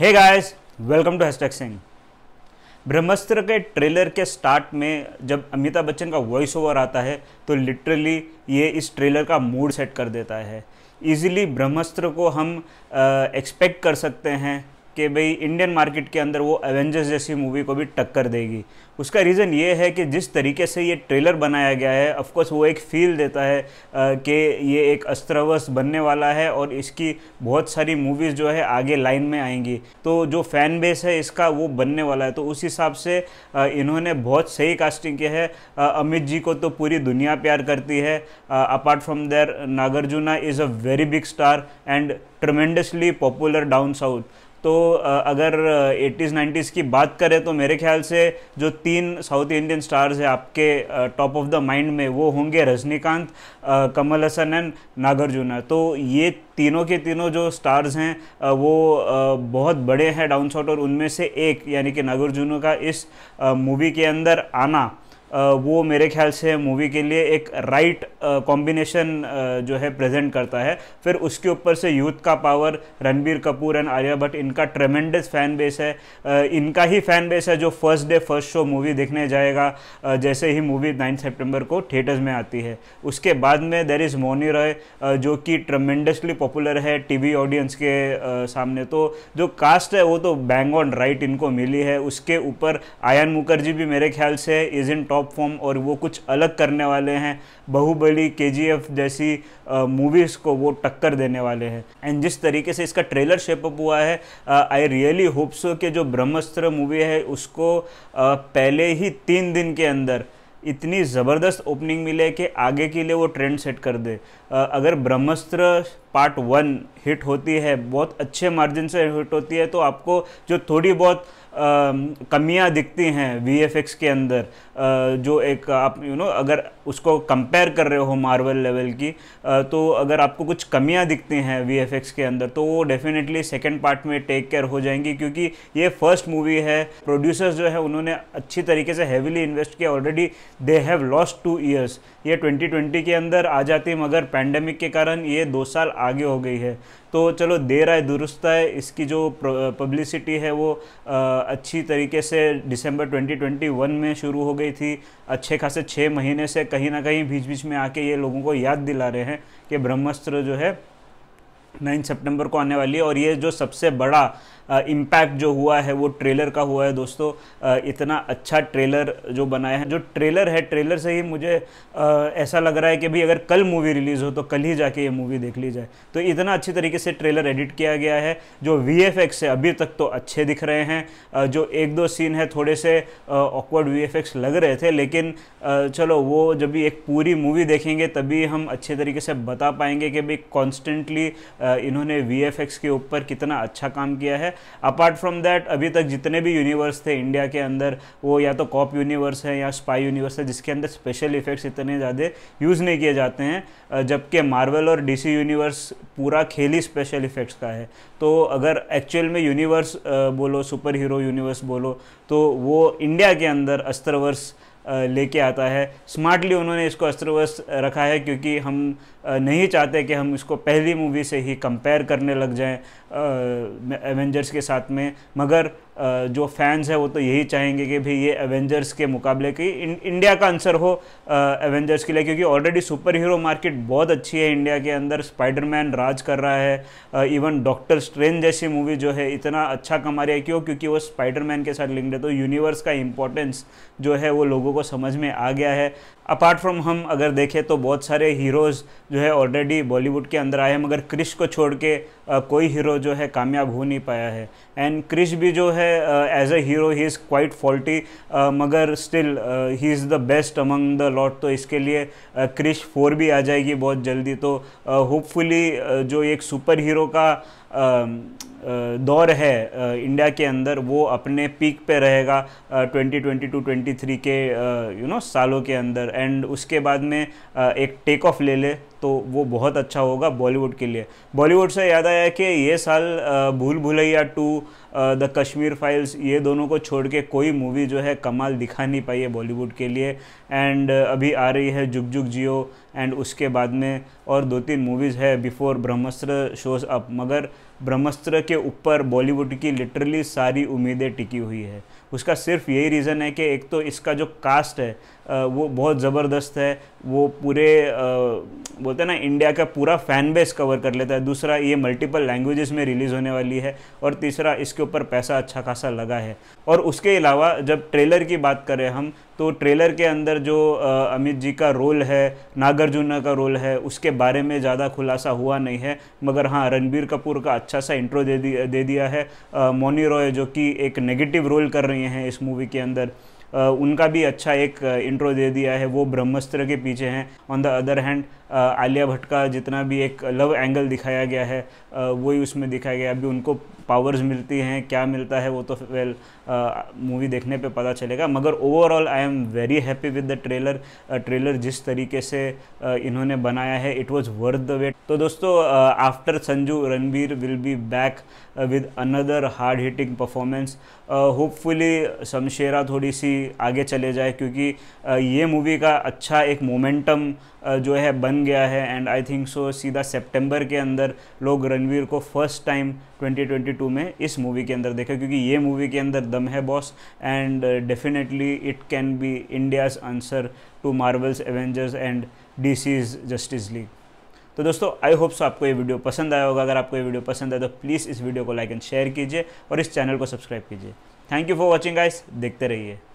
hey guys welcome to hashtag Singh Brahmastra के trailer के start में जब अमिताभ बच्चन का वॉइस ओवर आता है तो लिटरली ये इस ट्रेलर का मूड सेट कर देता है इजीली ब्रह्मास्त्र को हम एक्सपेक्ट कर सकते हैं कि भाई इंडियन मार्केट के अंदर वो एवेंजर्स जैसी मूवी को भी टक्कर देगी उसका रीज़न ये है कि जिस तरीके से ये ट्रेलर बनाया गया है ऑफकोर्स वो एक फील देता है कि ये एक अस्त्रवश बनने वाला है और इसकी बहुत सारी मूवीज़ जो है आगे लाइन में आएंगी तो जो फैन बेस है इसका वो बनने वाला है तो उस हिसाब से इन्होंने बहुत सही कास्टिंग की है अमित जी को तो पूरी दुनिया प्यार करती है apart from there Nagarjuna is a very big star and tremendously popular down south तो अगर 80s 90s की बात करें तो मेरे ख्याल से जो तीन साउथ इंडियन स्टार्स हैं आपके टॉप ऑफ द माइंड में वो होंगे रजनीकांत कमल हसन एंड नागार्जुना तो ये तीनों के तीनों जो स्टार्स हैं वो बहुत बड़े हैं डाउन साउट और उनमें से एक यानी कि नागार्जुना का इस मूवी के अंदर आना वो मेरे ख्याल से मूवी के लिए एक राइट कॉम्बिनेशन जो है प्रेजेंट करता है फिर उसके ऊपर से यूथ का पावर रणबीर कपूर एंड आर्या भट्ट इनका ट्रेमेंडस फैन बेस है इनका ही फैन बेस है जो first day first show movie देखने जाएगा जैसे ही मूवी नाइन सेप्टेम्बर को थिएटर्स में आती है उसके बाद में देर इज़ मोनी रॉय जो कि ट्रमेंडसली पॉपुलर है टी ऑडियंस के सामने तो जो कास्ट है वो तो बैंग ऑन राइट इनको मिली है उसके ऊपर आयन मुखर्जी भी मेरे ख्याल से is in top top form और वो कुछ अलग करने वाले हैं बाहुबली के जैसी मूवीज़ को वो टक्कर देने वाले हैं एंड जिस तरीके से इसका ट्रेलर शेपअप हुआ है आई रियली होप सो कि जो ब्रह्मस्त्र मूवी है उसको uh, पहले ही तीन दिन के अंदर इतनी ज़बरदस्त ओपनिंग मिले कि आगे के लिए वो ट्रेंड सेट कर दे अगर ब्रह्मस्त्र पार्ट वन हिट होती है बहुत अच्छे मार्जिन से हिट होती है तो आपको जो थोड़ी बहुत कमियां दिखती हैं वी के अंदर जो एक आप यू नो अगर उसको कंपेयर कर रहे हो मार्वल लेवल की तो अगर आपको कुछ कमियां दिखती हैं वी के अंदर तो वो डेफिनेटली सेकेंड पार्ट में टेक केयर हो जाएंगी क्योंकि ये फर्स्ट मूवी है प्रोड्यूसर्स जो है उन्होंने अच्छी तरीके से हैविली इन्वेस्ट किया already they have lost two years ये 2020 के अंदर आ जाती मगर पैंडमिक के कारण ये दो साल आगे हो गई है तो चलो देर आए दुरुस्त है इसकी जो पब्लिसिटी है वो अच्छी तरीके से दिसंबर 2021 में शुरू हो गई रही थी अच्छे खासे छः महीने से कहीं ना कहीं बीच बीच में आके ये लोगों को याद दिला रहे हैं कि ब्रह्मास्त्र जो है नाइन सितंबर को आने वाली है और ये जो सबसे बड़ा इम्पैक्ट जो हुआ है वो ट्रेलर का हुआ है दोस्तों आ, इतना अच्छा ट्रेलर जो बनाया है जो ट्रेलर है ट्रेलर से ही मुझे आ, ऐसा लग रहा है कि भाई अगर कल मूवी रिलीज़ हो तो कल ही जाके ये मूवी देख ली जाए तो इतना अच्छी तरीके से ट्रेलर एडिट किया गया है जो वी एफ एक्स है अभी तक तो अच्छे दिख रहे हैं जो एक दो सीन है थोड़े से ऑकवर्ड वी एफ एक्स लग रहे थे लेकिन चलो वो जब भी एक पूरी मूवी देखेंगे तभी हम अच्छे तरीके से बता पाएंगे कि भाई कॉन्स्टेंटली इन्होंने वी के ऊपर कितना अच्छा काम किया है अपार्ट फ्रॉम दैट अभी तक जितने भी यूनिवर्स थे इंडिया के अंदर वो या तो कॉप यूनिवर्स है या स्पाई यूनिवर्स है जिसके अंदर स्पेशल इफेक्ट्स इतने ज़्यादा यूज़ नहीं किए जाते हैं जबकि मार्वल और सी यूनिवर्स पूरा खेल ही स्पेशल इफेक्ट्स का है तो अगर एक्चुअल में यूनिवर्स बोलो सुपर हीरो यूनिवर्स बोलो तो वो इंडिया के अंदर अस्त्रवर्स लेके आता है स्मार्टली उन्होंने इसको अस्त्रवस्त रखा है क्योंकि हम नहीं चाहते कि हम इसको पहली मूवी से ही कंपेयर करने लग जाएं एवेंजर्स के साथ में मगर जो फैंस हैं वो तो यही चाहेंगे कि भाई ये एवेंजर्स के मुकाबले की इंडिया का आंसर हो एवेंजर्स के लिए क्योंकि ऑलरेडी सुपर हीरो मार्केट बहुत अच्छी है इंडिया के अंदर स्पाइडरमैन राज कर रहा है इवन डॉक्टर स्ट्रेन जैसी मूवी जो है इतना अच्छा कमा रही है क्यों क्योंकि वो स्पाइडरमैन के साथ लिंक्ड है तो यूनिवर्स का इंपॉर्टेंस जो है वो लोगों को समझ में आ गया है अपार्ट फ्रॉम हम अगर देखें तो बहुत सारे हीरोज़ जो है ऑलरेडी बॉलीवुड के अंदर आए हैं मगर क्रिश को छोड़ के कोई हीरो जो है कामयाब हो नहीं पाया है एंड क्रिश भी जो है as a hero he is quite faulty मगर still he is the best among the lot तो इसके लिए क्रिश फोर भी आ जाएगी बहुत जल्दी तो होपफुली जो एक सुपर हीरो का दौर है इंडिया के अंदर वो अपने पीक पे रहेगा 2022-23 के यू नो सालों के अंदर एंड उसके बाद में एक टेक ऑफ ले ले तो वो बहुत अच्छा होगा बॉलीवुड के लिए बॉलीवुड से याद आया कि ये साल Bhool Bhulaiyaa two the Kashmir files ये दोनों को छोड़ के कोई मूवी जो है कमाल दिखा नहीं पाई है बॉलीवुड के लिए एंड अभी आ रही है जुग जुग जियो एंड उसके बाद में और दो तीन मूवीज़ है बिफोर ब्रह्मास्त्र शोज अप मगर ब्रह्मास्त्र के ऊपर बॉलीवुड की लिटरली सारी उम्मीदें टिकी हुई है उसका सिर्फ यही रीज़न है कि एक तो इसका जो कास्ट है वो बहुत ज़बरदस्त है वो पूरे बोलते हैं ना इंडिया का पूरा फैन बेस कवर कर लेता है दूसरा ये मल्टीपल लैंग्वेजेस में रिलीज़ होने वाली है और तीसरा इसके ऊपर पैसा अच्छा खासा लगा है और उसके अलावा जब ट्रेलर की बात करें हम तो ट्रेलर के अंदर जो अमित जी का रोल है नागार्जुना का रोल है उसके बारे में ज़्यादा खुलासा हुआ नहीं है मगर हाँ रणबीर कपूर का अच्छा सा इंट्रो दे दिया है मोनी रॉय जो कि एक नेगेटिव रोल कर रही रहे हैं इस मूवी के अंदर उनका भी अच्छा एक इंट्रो दे दिया है वो ब्रह्मास्त्र के पीछे हैं on the other hand Alia Bhatt का जितना भी एक लव एंगल दिखाया गया है वही उसमें दिखाया गया अभी उनको पावर्स मिलती हैं क्या मिलता है वो तो वेल मूवी देखने पे पता चलेगा मगर overall I am very happy with the trailer trailer जिस तरीके से uh, इन्होंने बनाया है it was worth the wait तो दोस्तों after Sanju Ranbir will be back with another hard hitting performance hopefully Shamshera थोड़ी सी आगे चले जाए क्योंकि uh, ये मूवी का अच्छा एक मोमेंटम जो है बन गया है एंड आई थिंक सो सीधा सितंबर के अंदर लोग रणवीर को फर्स्ट टाइम 2022 में इस मूवी के अंदर देखें क्योंकि ये मूवी के अंदर दम है boss and definitely it can be India's answer to Marvel's Avengers and the Justice League तो दोस्तों आई होप सो आपको ये वीडियो पसंद आया होगा अगर आपको ये वीडियो पसंद आए तो प्लीज़ इस वीडियो को लाइक एंड शेयर कीजिए और इस चैनल को सब्सक्राइब कीजिए थैंक यू फॉर वॉचिंग आइस देखते रहिए